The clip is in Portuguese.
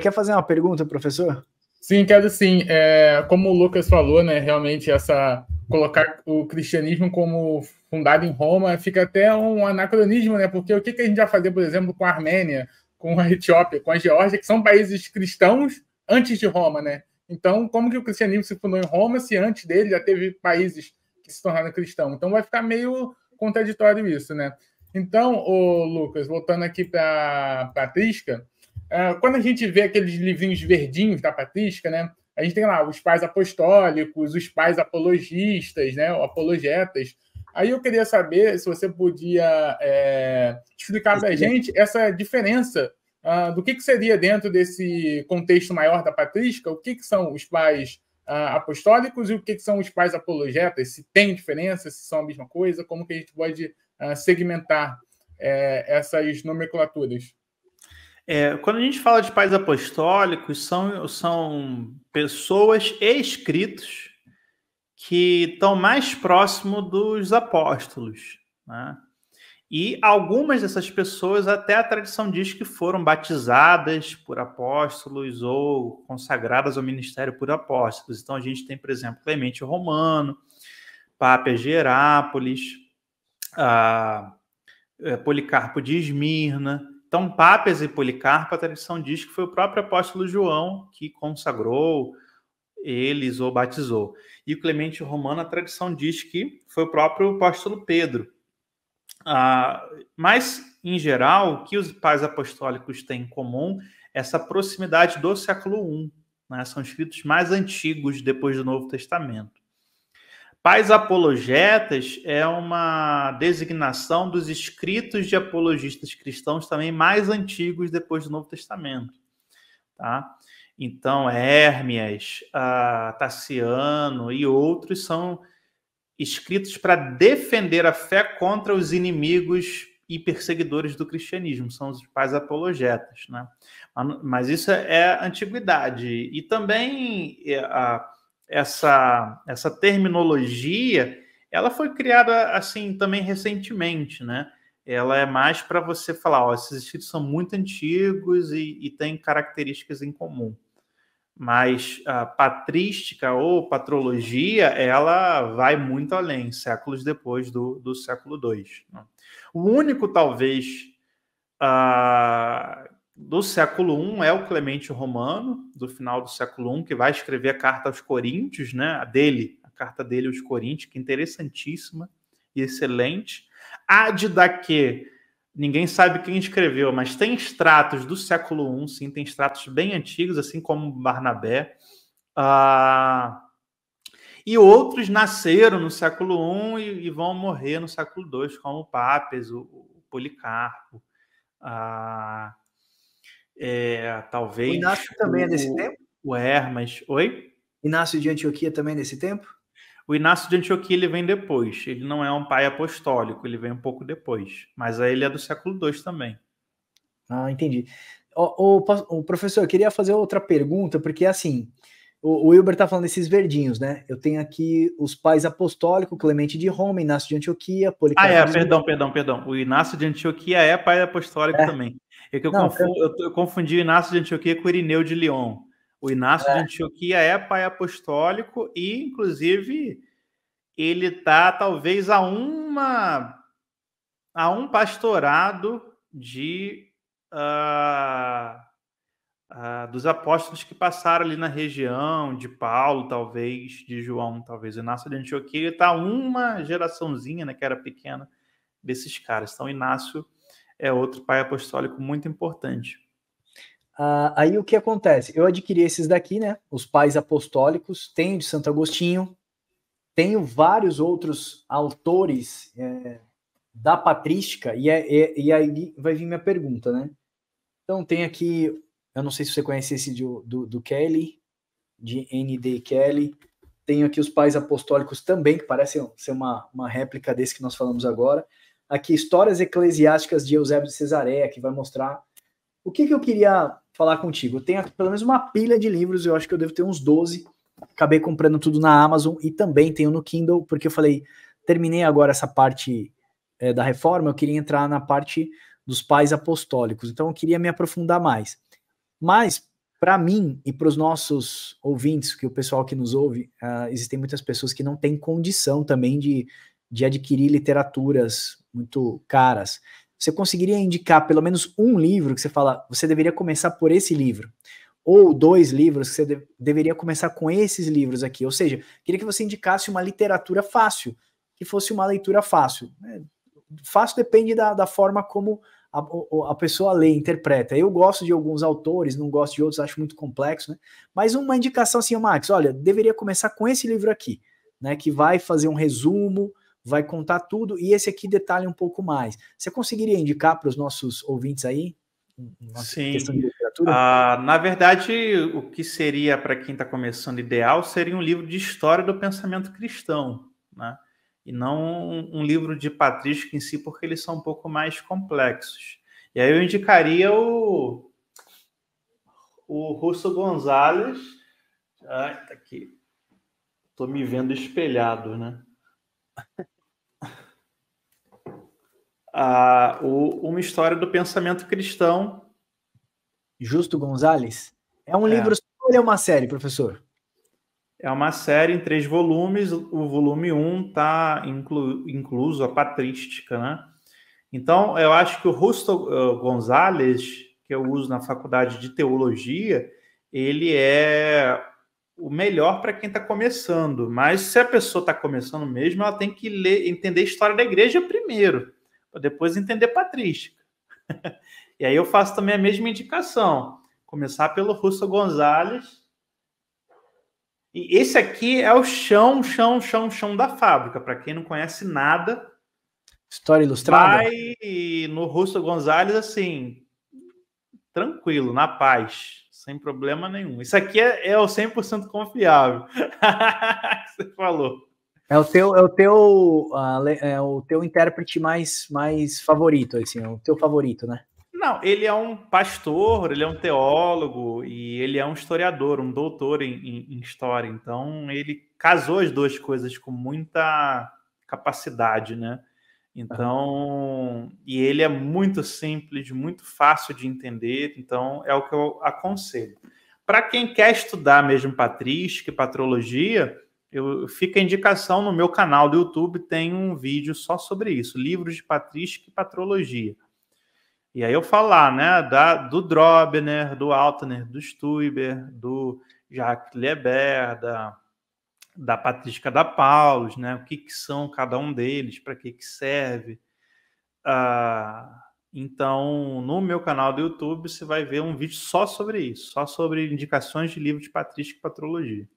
quer fazer uma pergunta, professor? Sim, quero sim. É, como o Lucas falou, né, realmente essa colocar o cristianismo como fundado em Roma fica até um anacronismo, né? Porque o que, que a gente vai fazer, por exemplo, com a Armênia, com a Etiópia, com a Geórgia, que são países cristãos antes de Roma, né? Então, como que o cristianismo se fundou em Roma se antes dele já teve países que se tornaram cristãos? Então, vai ficar meio contraditório isso, né? Então, o Lucas, voltando aqui para a Trisca, é, quando a gente vê aqueles livrinhos verdinhos da Patrística, né? A gente tem lá os pais apostólicos, os pais apologistas, né? Apologetas. Aí eu queria saber se você podia é, explicar para a gente essa diferença uh, do que, que seria dentro desse contexto maior da patrística, o que, que são os pais uh, apostólicos e o que, que são os pais apologetas, se tem diferença, se são a mesma coisa, como que a gente pode uh, segmentar é, essas nomenclaturas. É, quando a gente fala de pais apostólicos, são, são pessoas e escritos que estão mais próximo dos apóstolos. Né? E algumas dessas pessoas, até a tradição diz que foram batizadas por apóstolos ou consagradas ao ministério por apóstolos. Então a gente tem, por exemplo, Clemente Romano, Papa Gerápolis, é, Policarpo de Esmirna. Então, Papias e Policarpo, a tradição diz que foi o próprio apóstolo João que consagrou eles ou batizou. E o Clemente Romano, a tradição diz que foi o próprio apóstolo Pedro. Ah, mas, em geral, o que os pais apostólicos têm em comum é essa proximidade do século I. Né? São escritos mais antigos depois do Novo Testamento. Pais apologetas é uma designação dos escritos de apologistas cristãos também mais antigos depois do Novo Testamento. Tá? Então, Hermias, ah, Tassiano e outros são escritos para defender a fé contra os inimigos e perseguidores do cristianismo, são os pais apologetas. Né? Mas isso é, é antiguidade. E também. Eh, a, essa, essa terminologia, ela foi criada assim também recentemente, né? Ela é mais para você falar, ó, esses escritos são muito antigos e, e têm características em comum. Mas a patrística ou patrologia, ela vai muito além, séculos depois do, do século II. Né? O único, talvez, uh, do século I é o Clemente Romano, do final do século I, que vai escrever a carta aos Coríntios, né? A dele, a carta dele aos Coríntios, que é interessantíssima e excelente. A de Daquê, ninguém sabe quem escreveu, mas tem extratos do século I, sim, tem extratos bem antigos, assim como Barnabé. Ah, e outros nasceram no século I e, e vão morrer no século II, como Papes, o, o Policarpo. Ah, é, talvez. O Inácio também o, é desse tempo? O Hermas. Oi? Inácio de Antioquia também é desse tempo? O Inácio de Antioquia ele vem depois. Ele não é um pai apostólico, ele vem um pouco depois. Mas aí ele é do século II também. Ah, entendi. O, o, o professor, eu queria fazer outra pergunta, porque assim, o, o Wilber está falando desses verdinhos, né? Eu tenho aqui os pais apostólicos, Clemente de Roma, Inácio de Antioquia, Policarpo. Ah, é, perdão, perdão, perdão. O Inácio de Antioquia é pai apostólico é. também. É que eu, não, confundi, eu... eu confundi o Inácio de Antioquia com o Irineu de Lyon. O Inácio é. de Antioquia é pai apostólico e, inclusive, ele está talvez a uma a um pastorado de uh, uh, dos apóstolos que passaram ali na região de Paulo, talvez de João, talvez o Inácio de Antioquia está uma geraçãozinha, né, que era pequena desses caras. Então Inácio é outro pai apostólico muito importante. Ah, aí o que acontece? Eu adquiri esses daqui, né? Os pais apostólicos, tenho de Santo Agostinho, tenho vários outros autores é, da patrística, e, é, é, e aí vai vir minha pergunta, né? Então tem aqui, eu não sei se você conhece esse do, do, do Kelly, de N.D. Kelly, tenho aqui os pais apostólicos também, que parecem ser uma, uma réplica desse que nós falamos agora aqui Histórias Eclesiásticas de Eusébio de Cesareia, que vai mostrar. O que, que eu queria falar contigo? Eu tenho pelo menos uma pilha de livros, eu acho que eu devo ter uns 12. Acabei comprando tudo na Amazon e também tenho no Kindle, porque eu falei, terminei agora essa parte é, da reforma, eu queria entrar na parte dos pais apostólicos, então eu queria me aprofundar mais. Mas, para mim e para os nossos ouvintes, que o pessoal que nos ouve, uh, existem muitas pessoas que não têm condição também de de adquirir literaturas muito caras. Você conseguiria indicar pelo menos um livro que você fala, você deveria começar por esse livro? Ou dois livros que você de deveria começar com esses livros aqui? Ou seja, queria que você indicasse uma literatura fácil, que fosse uma leitura fácil. Né? Fácil depende da, da forma como a, a, pessoa lê, interpreta. Eu gosto de alguns autores, não gosto de outros, acho muito complexo, né? Mas uma indicação assim, Max, olha, deveria começar com esse livro aqui, né? Que vai fazer um resumo vai contar tudo e esse aqui detalha um pouco mais. Você conseguiria indicar para os nossos ouvintes aí? Sim. Ah, na verdade, o que seria para quem está começando ideal seria um livro de história do pensamento cristão, né? E não um livro de patrística em si, porque eles são um pouco mais complexos. E aí eu indicaria o, o Russo Gonzalez. Ai, tá aqui. Estou me vendo espelhado, né? a, o, uma história do pensamento cristão. Justo Gonzalez? É um é. livro ou é uma série, professor? É uma série em três volumes. O volume 1 um está inclu, incluso a patrística, né? Então, eu acho que o Justo eh, Gonzalez, que eu uso na faculdade de teologia, ele é o melhor para quem está começando. Mas se a pessoa está começando mesmo, ela tem que ler, entender a história da igreja primeiro para depois entender patrística. e aí eu faço também a mesma indicação. Começar pelo Russo Gonzalez. E esse aqui é o chão, chão, chão, chão da fábrica. Para quem não conhece nada. História ilustrada. Vai no Russo Gonzalez, assim, tranquilo, na paz, sem problema nenhum. Isso aqui é, é o 100% confiável. Você falou. É o teu, é o teu, é o teu intérprete mais, mais favorito, assim, é o teu favorito, né? Não, ele é um pastor, ele é um teólogo e ele é um historiador, um doutor em, em, em história. Então, ele casou as duas coisas com muita capacidade, né? Então, e ele é muito simples, muito fácil de entender, então é o que eu aconselho. Para quem quer estudar mesmo patrística e patrologia, eu, fica a indicação no meu canal do YouTube, tem um vídeo só sobre isso, livros de patrística e patrologia. E aí eu falar, né, da, do Drobner, do Altner, do Stuiber, do Jacques Leber, da, da patrística da Paulus, né, o que, que são cada um deles, para que, que serve. Ah, então, no meu canal do YouTube, você vai ver um vídeo só sobre isso, só sobre indicações de livros de patrística e patrologia.